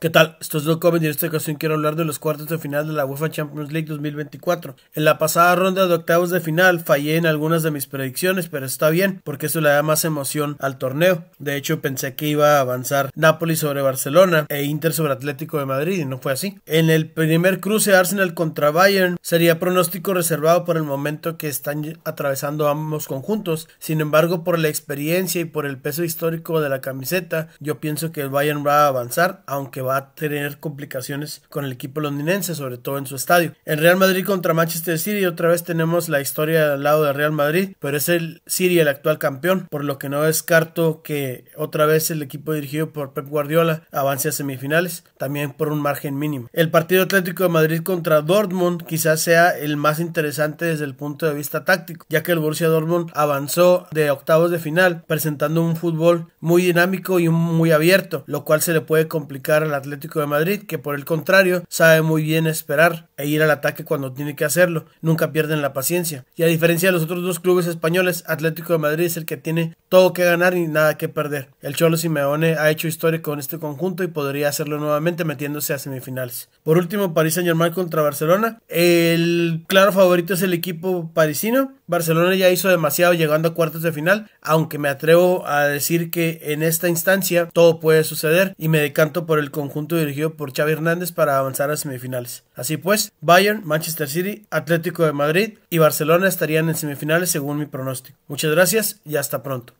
¿Qué tal? Esto es Comedy y en esta ocasión quiero hablar de los cuartos de final de la UEFA Champions League 2024. En la pasada ronda de octavos de final fallé en algunas de mis predicciones, pero está bien, porque eso le da más emoción al torneo. De hecho, pensé que iba a avanzar Napoli sobre Barcelona e Inter sobre Atlético de Madrid y no fue así. En el primer cruce Arsenal contra Bayern sería pronóstico reservado por el momento que están atravesando ambos conjuntos. Sin embargo, por la experiencia y por el peso histórico de la camiseta, yo pienso que el Bayern va a avanzar, aunque va a tener complicaciones con el equipo londinense, sobre todo en su estadio. En Real Madrid contra Manchester City, otra vez tenemos la historia al lado de Real Madrid, pero es el City el actual campeón, por lo que no descarto que otra vez el equipo dirigido por Pep Guardiola avance a semifinales, también por un margen mínimo. El partido Atlético de Madrid contra Dortmund quizás sea el más interesante desde el punto de vista táctico, ya que el Borussia Dortmund avanzó de octavos de final presentando un fútbol muy dinámico y muy abierto, lo cual se le puede complicar a la Atlético de Madrid, que por el contrario sabe muy bien esperar e ir al ataque cuando tiene que hacerlo. Nunca pierden la paciencia. Y a diferencia de los otros dos clubes españoles, Atlético de Madrid es el que tiene todo que ganar y nada que perder. El Cholo Simeone ha hecho historia con este conjunto y podría hacerlo nuevamente metiéndose a semifinales. Por último, París Saint Germain contra Barcelona. El claro favorito es el equipo parisino. Barcelona ya hizo demasiado llegando a cuartos de final, aunque me atrevo a decir que en esta instancia todo puede suceder y me decanto por el conjunto dirigido por Xavi Hernández para avanzar a semifinales. Así pues, Bayern, Manchester City, Atlético de Madrid y Barcelona estarían en semifinales según mi pronóstico. Muchas gracias y hasta pronto.